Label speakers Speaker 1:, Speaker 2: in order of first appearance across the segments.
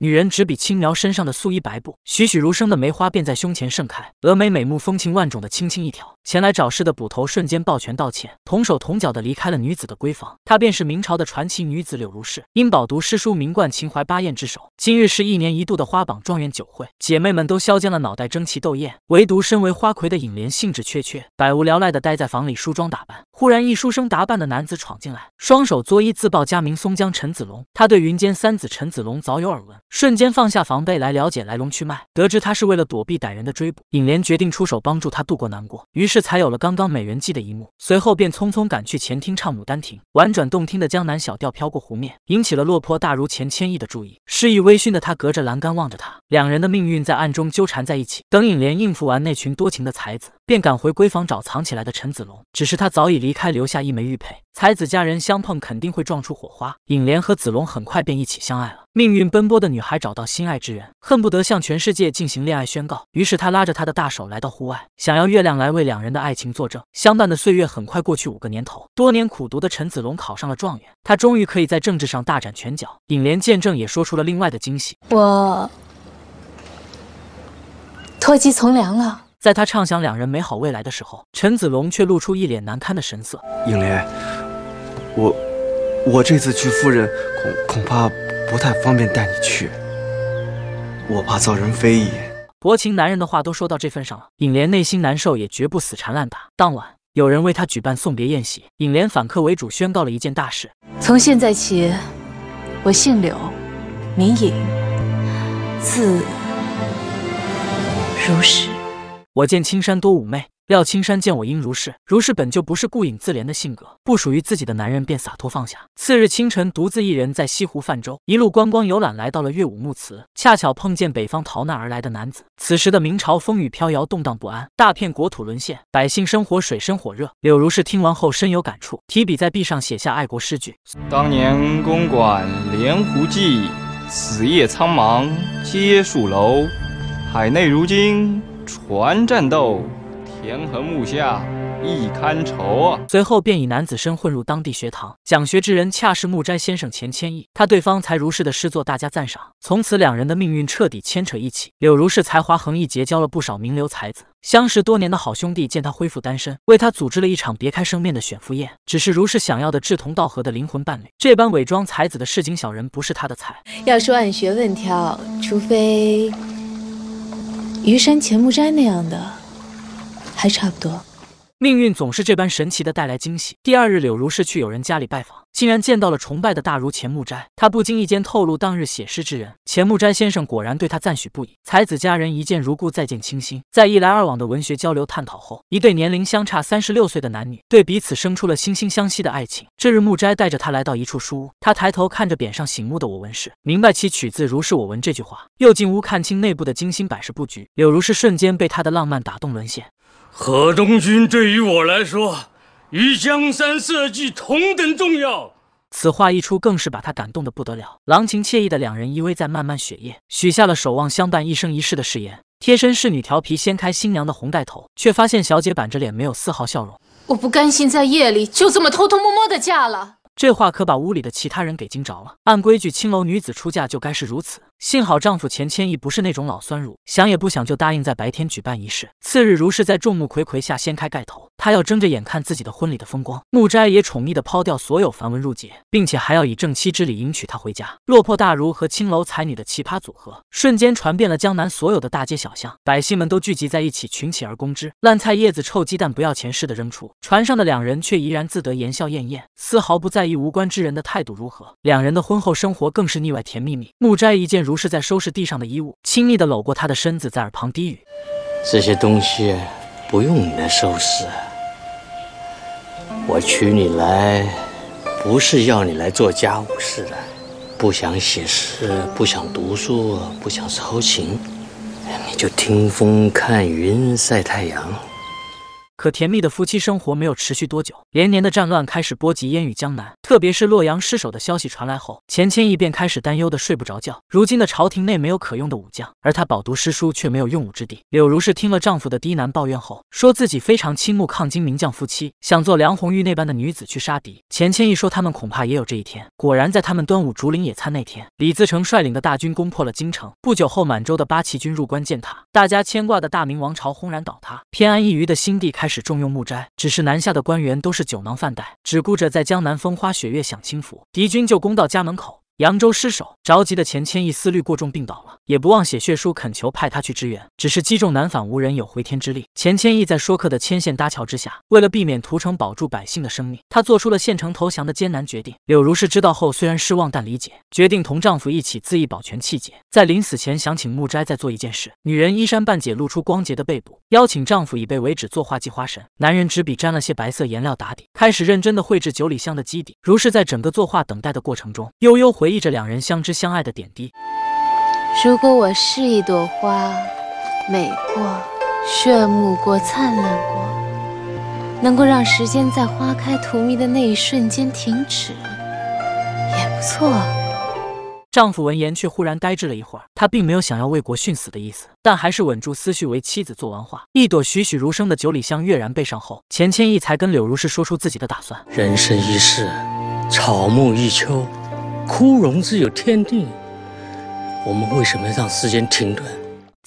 Speaker 1: 女人只比青苗身上的素衣白布，栩栩如生的梅花便在胸前盛开。峨眉美目风情万种的轻轻一挑，前来找事的捕头瞬间抱拳道歉，同手同脚的离开了女子的闺房。她便是明朝的传奇女子柳如是，因饱读诗书，名冠秦淮八艳之首。今日是一年一度的花榜状元酒会，姐妹们都削尖了脑袋争奇斗艳，唯独身为花魁的尹莲兴致缺缺，百无聊赖的待在房里梳妆打扮。忽然，一书生打扮的男子闯进来，双手作揖，自报家名松江陈子龙。他对云间三子陈子龙早有耳闻。瞬间放下防备来了解来龙去脉，得知他是为了躲避歹人的追捕，尹莲决定出手帮助他度过难过，于是才有了刚刚美人计的一幕。随后便匆匆赶去前厅唱牡丹亭，婉转动听的江南小调飘过湖面，引起了落魄大如钱千亿的注意。失意微醺的他隔着栏杆望着他，两人的命运在暗中纠缠在一起。等尹莲应付完那群多情的才子。便赶回闺房找藏起来的陈子龙，只是他早已离开，留下一枚玉佩。才子佳人相碰，肯定会撞出火花。尹莲和子龙很快便一起相爱了。命运奔波的女孩找到心爱之人，恨不得向全世界进行恋爱宣告。于是他拉着他的大手来到户外，想要月亮来为两人的爱情作证。相伴的岁月很快过去五个年头，多年苦读的陈子龙考上了状元，他终于可以在政治上大展拳脚。尹莲见证也说出了另外的惊喜：我脱籍从良了。在他畅想两人美好未来的时候，陈子龙却露出一脸难堪的神色。影莲，我，我这次去夫人，恐恐怕不太方便带你去，我怕遭人非议。薄情男人的话都说到这份上了，影莲内心难受，也绝不死缠烂打。当晚，有人为他举办送别宴席，影莲反客为主，宣告了一件大事：从现在起，我姓柳，名影，字如是。我见青山多妩媚，料青山见我应如是。如是本就不是顾影自怜的性格，不属于自己的男人便洒脱放下。次日清晨，独自一人在西湖泛舟，一路观光游览，来到了岳武穆祠，恰巧碰见北方逃难而来的男子。此时的明朝风雨飘摇，动荡不安，大片国土沦陷，百姓生活水深火热。柳如是听完后深有感触，提笔在壁上写下爱国诗句：当年公馆连湖记，此夜苍茫皆戍楼。海内如今。船战斗，田横木下，亦堪愁啊。随后便以男子身混入当地学堂讲学之人，恰是木斋先生钱谦益。他对方才如是的诗作大加赞赏，从此两人的命运彻底牵扯一起。柳如是才华横溢，结交了不少名流才子。相识多年的好兄弟见他恢复单身，为他组织了一场别开生面的选夫宴。只是如是想要的志同道合的灵魂伴侣，这般伪装才子的市井小人不是他的菜。要说按学问挑，除非。虞山钱穆斋那样的，还差不多。命运总是这般神奇的带来惊喜。第二日，柳如是去友人家里拜访，竟然见到了崇拜的大儒钱穆斋。他不经意间透露当日写诗之人，钱穆斋先生果然对他赞许不已。才子佳人一见如故，再见倾心。在一来二往的文学交流探讨后，一对年龄相差三十六岁的男女对彼此生出了惺惺相惜的爱情。这日，穆斋带着他来到一处书屋，他抬头看着匾上醒目的“我文室”，明白其取字如是我文这句话。又进屋看清内部的精心摆设布局，柳如是瞬间被他的浪漫打动，沦陷。河东军对于我来说，与江山社稷同等重要。此话一出，更是把他感动得不得了。郎情妾意的两人依偎在漫漫雪夜，许下了守望相伴一生一世的誓言。贴身侍女调皮掀开新娘的红盖头，却发现小姐板着脸，没有丝毫笑容。我不甘心在夜里就这么偷偷摸摸的嫁了。这话可把屋里的其他人给惊着了。按规矩，青楼女子出嫁就该是如此。幸好丈夫钱谦益不是那种老酸乳，想也不想就答应在白天举办仪式。次日如是，在众目睽睽下掀开盖头。他要睁着眼看自己的婚礼的风光，木斋也宠溺地抛掉所有繁文缛节，并且还要以正妻之礼迎娶她回家。落魄大儒和青楼才女的奇葩组合，瞬间传遍了江南所有的大街小巷，百姓们都聚集在一起群起而攻之，烂菜叶子、臭鸡蛋不要钱似的扔出。船上的两人却怡然自得，言笑晏晏，丝毫不在意无关之人的态度如何。两人的婚后生活更是腻歪甜蜜蜜。木斋一见如是在收拾地上的衣物，亲密地搂过她的身子，在耳旁低语：“这些东西。”不用你来收拾，我娶你来不是要你来做家务事的，不想写诗，不想读书，不想操心，你就听风看云晒太阳。可甜蜜的夫妻生活没有持续多久，连年的战乱开始波及烟雨江南。特别是洛阳失守的消息传来后，钱谦益便开始担忧的睡不着觉。如今的朝廷内没有可用的武将，而他饱读诗书却没有用武之地。柳如是听了丈夫的低喃抱怨后，说自己非常倾慕抗金名将夫妻，想做梁红玉那般的女子去杀敌。钱谦益说他们恐怕也有这一天。果然，在他们端午竹林野餐那天，李自成率领的大军攻破了京城。不久后，满洲的八旗军入关践踏，大家牵挂的大明王朝轰然倒塌，偏安一隅的新帝开。始重用木斋，只是南下的官员都是酒囊饭袋，只顾着在江南风花雪月享清福，敌军就攻到家门口。扬州失守，着急的钱谦益思虑过重，病倒了，也不忘写血书恳求派他去支援，只是积重难返，无人有回天之力。钱谦益在说客的牵线搭桥之下，为了避免屠城，保住百姓的生命，他做出了献城投降的艰难决定。柳如是知道后，虽然失望，但理解，决定同丈夫一起自缢保全气节。在临死前，想请木斋再做一件事。女人衣衫半解，露出光洁的背部，邀请丈夫以被为止作画祭花神。男人执笔沾了些白色颜料打底，开始认真的绘制九里香的基底。如是在整个作画等待的过程中，悠悠回。回忆着两人相知相爱的点滴。如果我是一朵花，美过、炫目过、灿烂过，能够让时间在花开荼蘼的那一瞬间停止，也不错。丈夫闻言却忽然呆滞了一会儿，他并没有想要为国殉死的意思，但还是稳住思绪为妻子做完画，一朵栩栩如生的九里香跃然背上后，钱谦益才跟柳如是说出自己的打算。人生一世，草木一秋。枯荣自有天定，我们为什么要让时间停顿？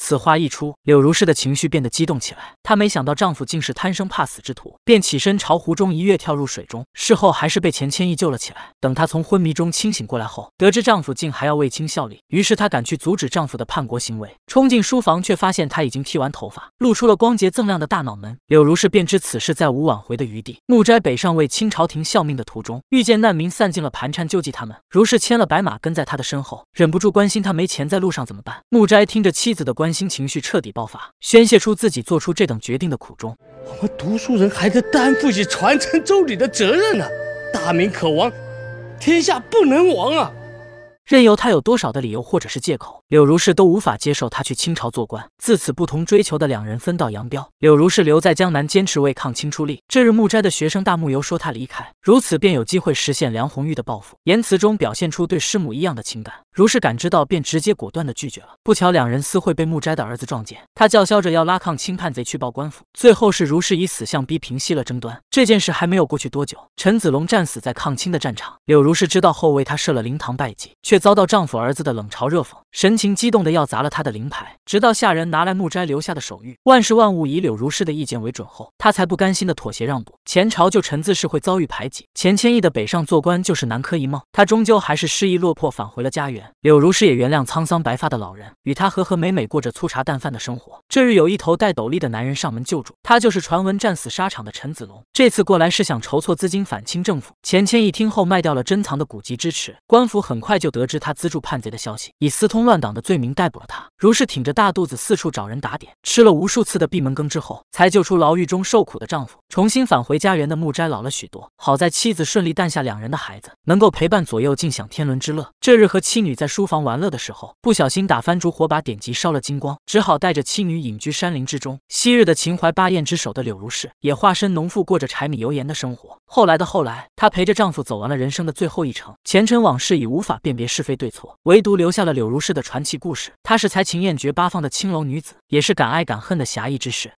Speaker 1: 此话一出，柳如是的情绪变得激动起来。她没想到丈夫竟是贪生怕死之徒，便起身朝湖中一跃，跳入水中。事后还是被钱谦益救了起来。等她从昏迷中清醒过来后，得知丈夫竟还要为清效力，于是她赶去阻止丈夫的叛国行为，冲进书房，却发现他已经剃完头发，露出了光洁锃亮的大脑门。柳如是便知此事再无挽回的余地。木斋北上为清朝廷效命的途中，遇见难民散尽了盘缠救济他们，如是牵了白马跟在他的身后，忍不住关心他没钱在路上怎么办。木斋听着妻子的关。心情绪彻底爆发，宣泄出自己做出这等决定的苦衷。我们读书人还得担负起传承周礼的责任呢。大明可亡，天下不能亡啊！任由他有多少的理由或者是借口，柳如是都无法接受他去清朝做官。自此，不同追求的两人分道扬镳。柳如是留在江南，坚持为抗清出力。这日，木斋的学生大木由说他离开，如此便有机会实现梁红玉的报复。言辞中表现出对师母一样的情感。如是感知到，便直接果断的拒绝了。不巧，两人私会被木斋的儿子撞见，他叫嚣着要拉抗清叛贼去报官府。最后是如是以死相逼平息了争端。这件事还没有过去多久，陈子龙战死在抗清的战场。柳如是知道后，为他设了灵堂拜祭，却遭到丈夫儿子的冷嘲热讽，神情激动的要砸了他的灵牌。直到下人拿来木斋留下的手谕，万事万物以柳如是的意见为准后，他才不甘心的妥协让步。前朝就陈自是会遭遇排挤，钱谦益的北上做官就是南柯一梦。他终究还是失意落魄，返回了家园。柳如是也原谅沧桑白发的老人，与他和和美美过着粗茶淡饭的生活。这日，有一头戴斗笠的男人上门救助，他就是传闻战死沙场的陈子龙。这次过来是想筹措资金反清政府。钱谦益听后卖掉了珍藏的古籍支持官府，很快就得知他资助叛贼的消息，以私通乱党的罪名逮捕了他。如是挺着大肚子四处找人打点，吃了无数次的闭门羹之后，才救出牢狱中受苦的丈夫。重新返回家园的木斋老了许多，好在妻子顺利诞下两人的孩子，能够陪伴左右，尽享天伦之乐。这日和妻女。在书房玩乐的时候，不小心打翻烛火，把典籍烧了金光，只好带着妻女隐居山林之中。昔日的秦淮八艳之首的柳如是，也化身农妇，过着柴米油盐的生活。后来的后来，她陪着丈夫走完了人生的最后一程。前尘往事已无法辨别是非对错，唯独留下了柳如是的传奇故事。她是才情艳绝八方的青楼女子，也是敢爱敢恨的侠义之士。